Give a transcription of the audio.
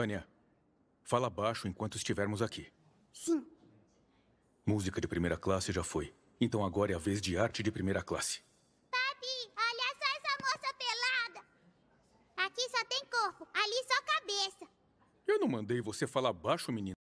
Anya, fala baixo enquanto estivermos aqui. Sim. Música de primeira classe já foi. Então agora é a vez de arte de primeira classe. Papi, olha só essa moça pelada. Aqui só tem corpo, ali só cabeça. Eu não mandei você falar baixo, menina.